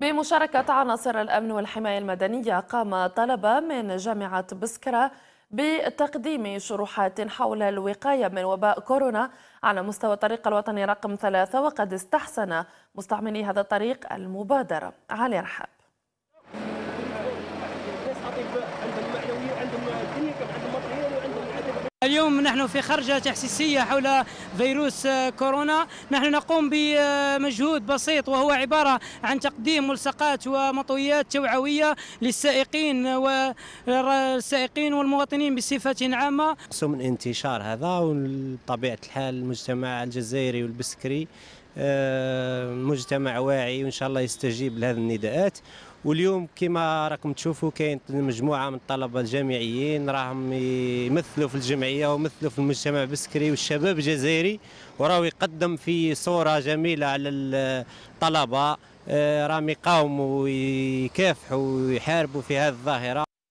بمشاركة عناصر الأمن والحماية المدنية قام طلبة من جامعة بسكرة بتقديم شروحات حول الوقاية من وباء كورونا على مستوى الطريق الوطني رقم ثلاثة وقد استحسن مستعملي هذا الطريق المبادرة علي رحاب اليوم نحن في خرجة تحسيسية حول فيروس كورونا نحن نقوم بمجهود بسيط وهو عبارة عن تقديم ملصقات ومطويات توعوية للسائقين والسائقين والمواطنين بصفة عامة قسم انتشار هذا وطبيعة الحال المجتمع الجزائري والبسكري آه، مجتمع واعي وان شاء الله يستجيب لهذه النداءات واليوم كما راكم تشوفوا كاين مجموعه من الطلبه الجامعيين راهم يمثلوا في الجمعيه ويمثلوا في المجتمع البسكري والشباب الجزائري وراو يقدم في صوره جميله على الطلبه آه، راهم يقاوموا ويكافحوا ويحاربوا في هذه الظاهره